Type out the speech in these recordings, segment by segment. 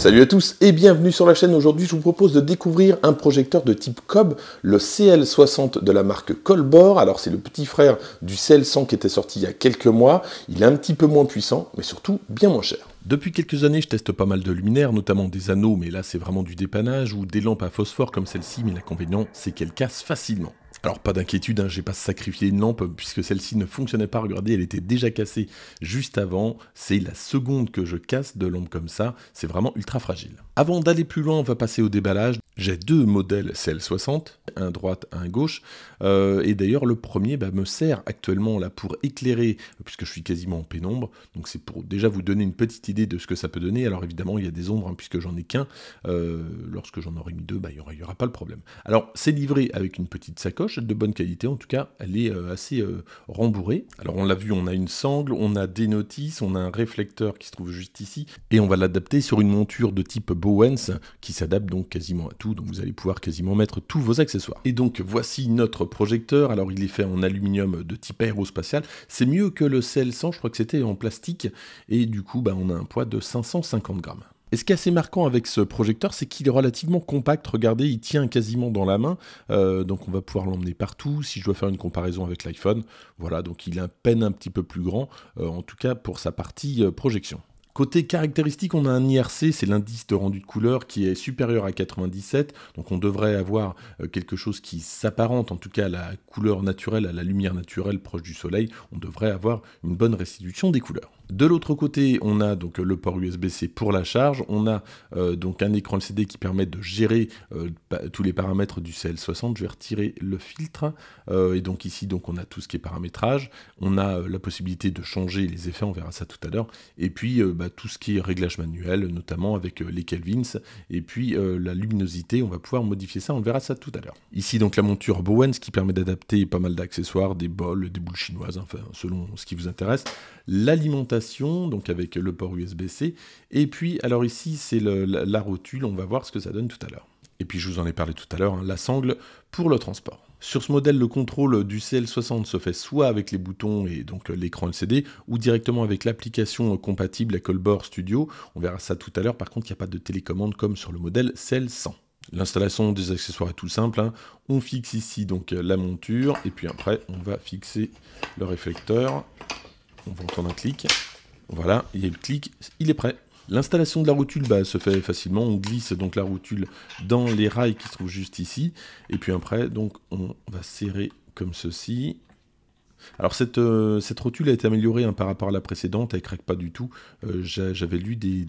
Salut à tous et bienvenue sur la chaîne. Aujourd'hui, je vous propose de découvrir un projecteur de type COB, le CL60 de la marque Colbor. Alors, c'est le petit frère du CL100 qui était sorti il y a quelques mois. Il est un petit peu moins puissant, mais surtout bien moins cher. Depuis quelques années, je teste pas mal de luminaires, notamment des anneaux, mais là c'est vraiment du dépannage, ou des lampes à phosphore comme celle-ci, mais l'inconvénient c'est qu'elles cassent facilement. Alors pas d'inquiétude, je hein, j'ai pas sacrifié une lampe puisque celle-ci ne fonctionnait pas, regardez, elle était déjà cassée juste avant, c'est la seconde que je casse de lampe comme ça, c'est vraiment ultra fragile. Avant d'aller plus loin, on va passer au déballage. J'ai deux modèles CL60, un droite, un gauche, euh, et d'ailleurs le premier bah, me sert actuellement là pour éclairer, puisque je suis quasiment en pénombre, donc c'est pour déjà vous donner une petite idée de ce que ça peut donner, alors évidemment il y a des ombres hein, puisque j'en ai qu'un, euh, lorsque j'en aurai mis deux, bah, il bah, n'y aura pas le problème. Alors c'est livré avec une petite sacoche, de bonne qualité en tout cas, elle est euh, assez euh, rembourrée. Alors on l'a vu, on a une sangle, on a des notices, on a un réflecteur qui se trouve juste ici, et on va l'adapter sur une monture de type Bowens qui s'adapte donc quasiment à tout, donc vous allez pouvoir quasiment mettre tous vos accessoires. Et donc voici notre projecteur, alors il est fait en aluminium de type aérospatial, c'est mieux que le CL100, je crois que c'était en plastique, et du coup bah, on a un poids de 550 grammes. Et ce qui est assez marquant avec ce projecteur, c'est qu'il est relativement compact. Regardez, il tient quasiment dans la main, euh, donc on va pouvoir l'emmener partout. Si je dois faire une comparaison avec l'iPhone, voilà, donc il est à peine un petit peu plus grand, euh, en tout cas pour sa partie euh, projection. Côté caractéristique, on a un IRC, c'est l'indice de rendu de couleur qui est supérieur à 97, donc on devrait avoir euh, quelque chose qui s'apparente en tout cas à la couleur naturelle, à la lumière naturelle proche du soleil, on devrait avoir une bonne restitution des couleurs. De l'autre côté, on a donc le port USB-C pour la charge, on a euh, donc un écran LCD qui permet de gérer euh, tous les paramètres du CL60. Je vais retirer le filtre et donc ici donc on a tout ce qui est paramétrage, on a la possibilité de changer les effets, on verra ça tout à l'heure, et puis bah, tout ce qui est réglage manuel, notamment avec euh, les Kelvins, et puis euh, la luminosité, on va pouvoir modifier ça, on verra ça tout à l'heure. Ici donc la monture ce qui permet d'adapter pas mal d'accessoires, des bols, des boules chinoises, enfin selon ce qui vous intéresse. L'alimentation, donc avec le port USB-C, et puis alors ici c'est la rotule, on va voir ce que ça donne tout à l'heure. Et puis je vous en ai parlé tout à l'heure, hein, la sangle pour le transport. Sur ce modèle, le contrôle du CL60 se fait soit avec les boutons et donc euh, l'écran LCD, ou directement avec l'application euh, compatible à Colbor Studio. On verra ça tout à l'heure, par contre il n'y a pas de télécommande comme sur le modèle CL100. L'installation des accessoires est tout simple, hein. on fixe ici donc euh, la monture, et puis après on va fixer le réflecteur, on va entendre un clic, voilà, il y a le clic, il est prêt. L'installation de la rotule bah, se fait facilement, on glisse donc la rotule dans les rails qui se trouvent juste ici, et puis après donc on va serrer comme ceci. Alors cette, euh, cette rotule a été améliorée hein, par rapport à la précédente, elle ne craque pas du tout. Euh, j'avais lu des,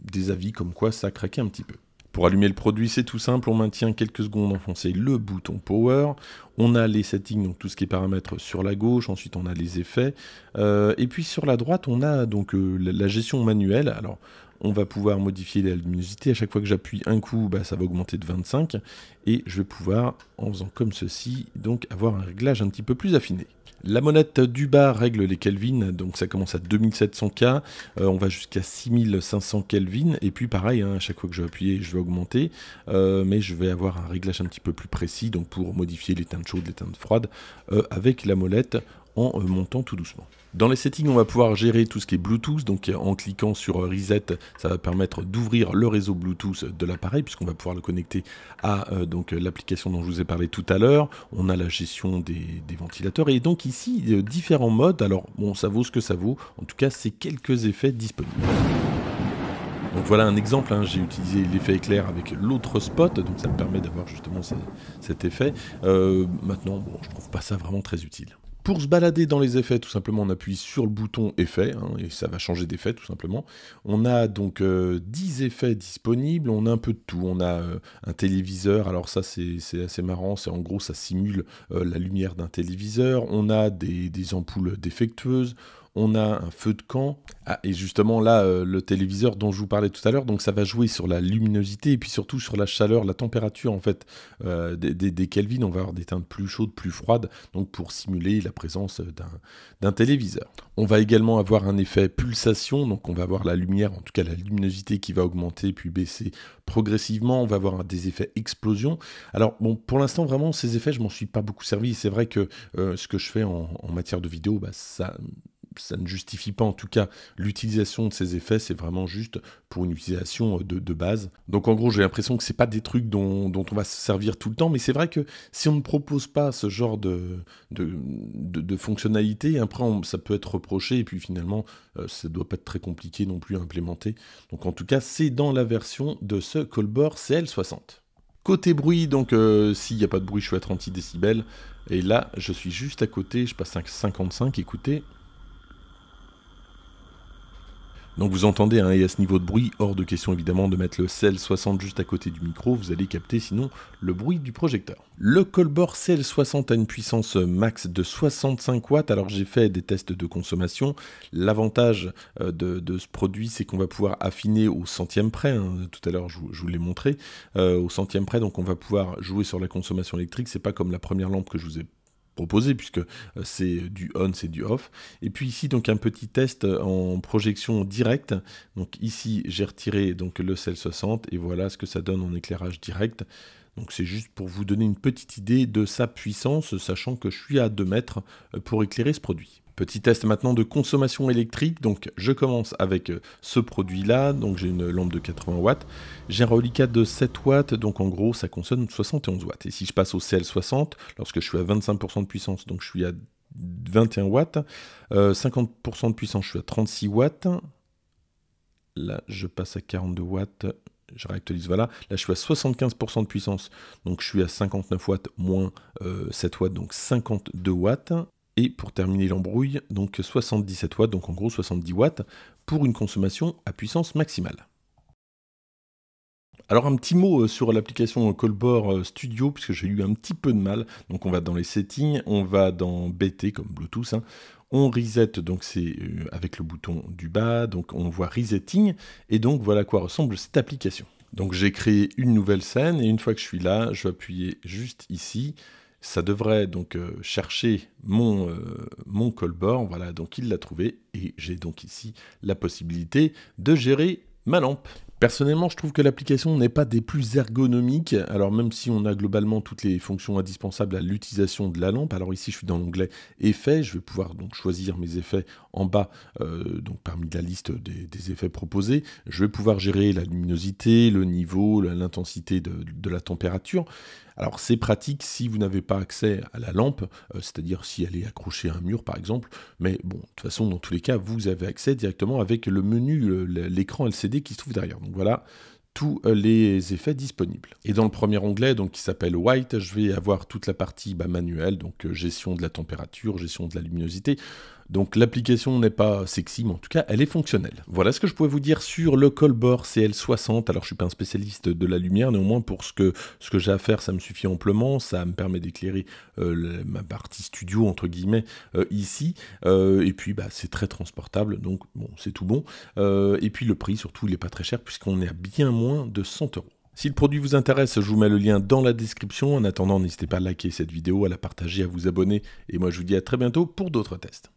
des avis comme quoi ça craquait un petit peu. Pour allumer le produit, c'est tout simple, on maintient quelques secondes enfoncé le bouton power, on a les settings, donc tout ce qui est paramètres sur la gauche, ensuite on a les effets, euh, et puis sur la droite on a donc euh, la, la gestion manuelle, alors on va pouvoir modifier la luminosité. À chaque fois que j'appuie un coup, bah, ça va augmenter de 25. Et je vais pouvoir, en faisant comme ceci, donc avoir un réglage un petit peu plus affiné. La molette du bas règle les Kelvin, donc ça commence à 2700K, euh, on va jusqu'à 6500 Kelvin, et puis pareil, hein, à chaque fois que je vais appuyer, je vais augmenter, euh, mais je vais avoir un réglage un petit peu plus précis, donc pour modifier les teintes chaudes, les teintes froides, euh, avec la molette en euh, montant tout doucement. Dans les settings, on va pouvoir gérer tout ce qui est Bluetooth, donc euh, en cliquant sur euh, Reset, ça va permettre d'ouvrir le réseau Bluetooth de l'appareil, puisqu'on va pouvoir le connecter à l'application dont je vous ai parlé tout à l'heure. On a la gestion des, ventilateurs, et donc ici, différents modes. Alors, bon, ça vaut ce que ça vaut, en tout cas, c'est quelques effets disponibles. Donc voilà un exemple, hein. j'ai utilisé l'effet éclair avec l'autre spot, donc ça me permet d'avoir justement cet effet. maintenant, bon, je trouve pas ça vraiment très utile. Pour se balader dans les effets, tout simplement, on appuie sur le bouton effet, hein, et ça va changer d'effet, tout simplement. On a donc 10 euh, effets disponibles, on a un peu de tout. On a euh, un téléviseur, alors ça c'est assez marrant, c'est en gros ça simule euh, la lumière d'un téléviseur. On a des ampoules défectueuses, on a un feu de camp. Ah, et justement là, euh, le téléviseur dont je vous parlais tout à l'heure, donc ça va jouer sur la luminosité et puis surtout sur la chaleur, la température en fait euh, des, Kelvin. On va avoir des teintes plus chaudes, plus froides, donc pour simuler la présence d'un téléviseur. On va également avoir un effet pulsation, donc on va avoir la lumière, en tout cas la luminosité qui va augmenter puis baisser progressivement. On va avoir des effets explosion. Alors bon, pour l'instant vraiment ces effets, je m'en suis pas beaucoup servi. C'est vrai que euh, ce que je fais en, matière de vidéo, bah, ça ça ne justifie pas en tout cas l'utilisation de ces effets, c'est vraiment juste pour une utilisation euh, de, base. Donc en gros, j'ai l'impression que c'est pas des trucs dont, on va se servir tout le temps, mais c'est vrai que si on ne propose pas ce genre de, fonctionnalité, après ça peut être reproché et puis finalement ça euh, ça doit pas être très compliqué non plus à implémenter. Donc en tout cas, c'est dans la version de ce Colbor CL60. Côté bruit, donc euh, s'il n'y a pas de bruit, je suis à 30 décibels. Et là, je suis juste à côté, je passe à 55, écoutez. Donc vous entendez, hein, et à ce niveau de bruit, hors de question évidemment de mettre le CL60 juste à côté du micro, vous allez capter sinon le bruit du projecteur. Le Colbor CL60 a une puissance max de 65 watts, alors j'ai fait des tests de consommation. L'avantage euh, de, ce produit, c'est qu'on va pouvoir affiner au centième près, hein. tout à l'heure je, vous l'ai montré, euh, au centième près, donc on va pouvoir jouer sur la consommation électrique, c'est pas comme la première lampe que je vous ai proposé, puisque euh, c'est du on, c'est du off. Et puis ici, donc un petit test euh, en projection directe. Donc ici, j'ai retiré donc le sel 60 et voilà ce que ça donne en éclairage direct. Donc c'est juste pour vous donner une petite idée de sa puissance, sachant que je suis à 2 mètres euh, pour éclairer ce produit. Petit test maintenant de consommation électrique. Donc je commence avec euh, ce produit là. Donc j'ai une lampe de 80 watts. J'ai un reliquat de 7 watts. Donc en gros ça consomme 71 watts. Et si je passe au CL60, lorsque je suis à 25% de puissance, donc je suis à 21 watts, 50% euh, de puissance, je suis à 36 watts. Là je passe à 42 watts. Je réactualise, voilà. Là, je suis à 75% de puissance, donc je suis à 59 watts moins 7 euh, watts, donc 52 watts et pour terminer l'embrouille, donc 77 watts, donc en gros 70 watts, pour une consommation à puissance maximale. Alors un petit mot euh, sur l'application Colbor euh, Studio, puisque j'ai eu un petit peu de mal. Donc on va dans les settings, on va dans BT comme Bluetooth, hein. on reset, donc c'est euh, avec le bouton du bas, donc on voit resetting, et donc voilà à quoi ressemble cette application. Donc j'ai créé une nouvelle scène, et une fois que je suis là, je vais appuyer juste ici, ça devrait donc euh, chercher mon, euh, mon voilà, donc il l'a trouvé, et j'ai donc ici la possibilité de gérer ma lampe. Personnellement, je trouve que l'application n'est pas des plus ergonomiques. Alors même si on a globalement toutes les fonctions indispensables à l'utilisation de la lampe, alors ici je suis dans l'onglet effets, je vais pouvoir donc choisir mes effets en bas, euh, donc parmi la liste des, effets proposés. Je vais pouvoir gérer la luminosité, le niveau, l'intensité de, la température. Alors c'est pratique si vous n'avez pas accès à la lampe, euh, c'est-à-dire si elle est accrochée à un mur par exemple, mais bon, de toute façon dans tous les cas vous avez accès directement avec le menu, l'écran LCD qui se trouve derrière. Donc voilà tous euh, les effets disponibles. Et dans le premier onglet, donc qui s'appelle White, je vais avoir toute la partie bah, manuelle, donc euh, gestion de la température, gestion de la luminosité, donc l'application n'est pas sexy, mais en tout cas elle est fonctionnelle. Voilà ce que je pouvais vous dire sur le Colbor CL60. Alors je suis pas un spécialiste de la lumière, néanmoins pour ce que, ce que j'ai à faire, ça me suffit amplement. Ça me permet d'éclairer euh, ma partie studio entre guillemets euh, ici. Euh, et puis bah, c'est très transportable, donc bon c'est tout bon. et puis le prix surtout il n'est pas très cher puisqu'on est à bien moins de 100 euros. Si le produit vous intéresse, je vous mets le lien dans la description. En attendant, n'hésitez pas à liker cette vidéo, à la partager, à vous abonner. Et moi, je vous dis à très bientôt pour d'autres tests.